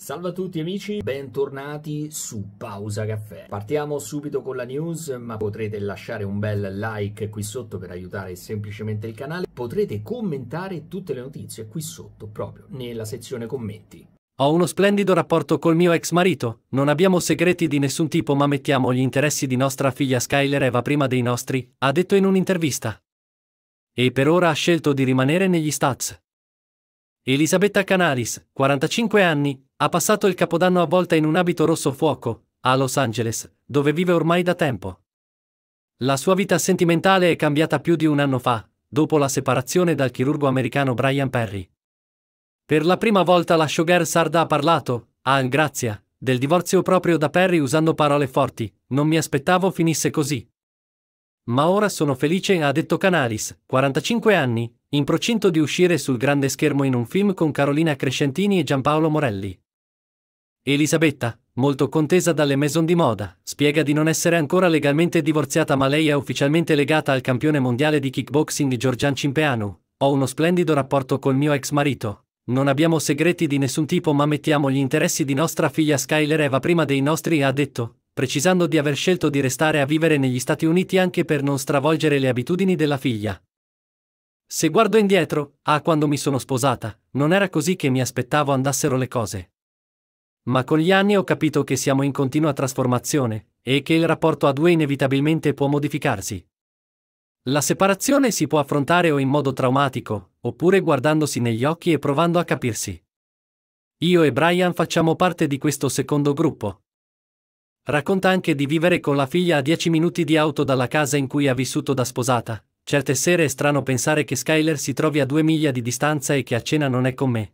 Salve a tutti amici, bentornati su Pausa Caffè. Partiamo subito con la news, ma potrete lasciare un bel like qui sotto per aiutare semplicemente il canale. Potrete commentare tutte le notizie qui sotto, proprio nella sezione commenti. Ho uno splendido rapporto col mio ex marito, non abbiamo segreti di nessun tipo ma mettiamo gli interessi di nostra figlia Skyler Eva prima dei nostri, ha detto in un'intervista. E per ora ha scelto di rimanere negli Stats. Elisabetta Canalis, 45 anni, ha passato il capodanno avvolta in un abito rosso fuoco, a Los Angeles, dove vive ormai da tempo. La sua vita sentimentale è cambiata più di un anno fa, dopo la separazione dal chirurgo americano Brian Perry. Per la prima volta la showgirl sarda ha parlato, a Grazia, del divorzio proprio da Perry usando parole forti, non mi aspettavo finisse così. Ma ora sono felice, ha detto Canalis, 45 anni, in procinto di uscire sul grande schermo in un film con Carolina Crescentini e Giampaolo Morelli. Elisabetta, molto contesa dalle maison di moda, spiega di non essere ancora legalmente divorziata ma lei è ufficialmente legata al campione mondiale di kickboxing Giorgian Cimpeanu. Ho uno splendido rapporto col mio ex marito. Non abbiamo segreti di nessun tipo ma mettiamo gli interessi di nostra figlia Skyler Eva prima dei nostri ha detto, precisando di aver scelto di restare a vivere negli Stati Uniti anche per non stravolgere le abitudini della figlia. Se guardo indietro, ah quando mi sono sposata, non era così che mi aspettavo andassero le cose ma con gli anni ho capito che siamo in continua trasformazione e che il rapporto a due inevitabilmente può modificarsi. La separazione si può affrontare o in modo traumatico, oppure guardandosi negli occhi e provando a capirsi. Io e Brian facciamo parte di questo secondo gruppo. Racconta anche di vivere con la figlia a 10 minuti di auto dalla casa in cui ha vissuto da sposata. Certe sere è strano pensare che Skyler si trovi a due miglia di distanza e che a cena non è con me.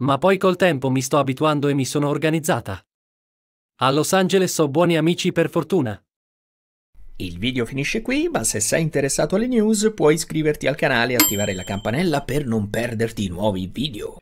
Ma poi col tempo mi sto abituando e mi sono organizzata. A Los Angeles ho buoni amici per fortuna. Il video finisce qui, ma se sei interessato alle news puoi iscriverti al canale e attivare la campanella per non perderti i nuovi video.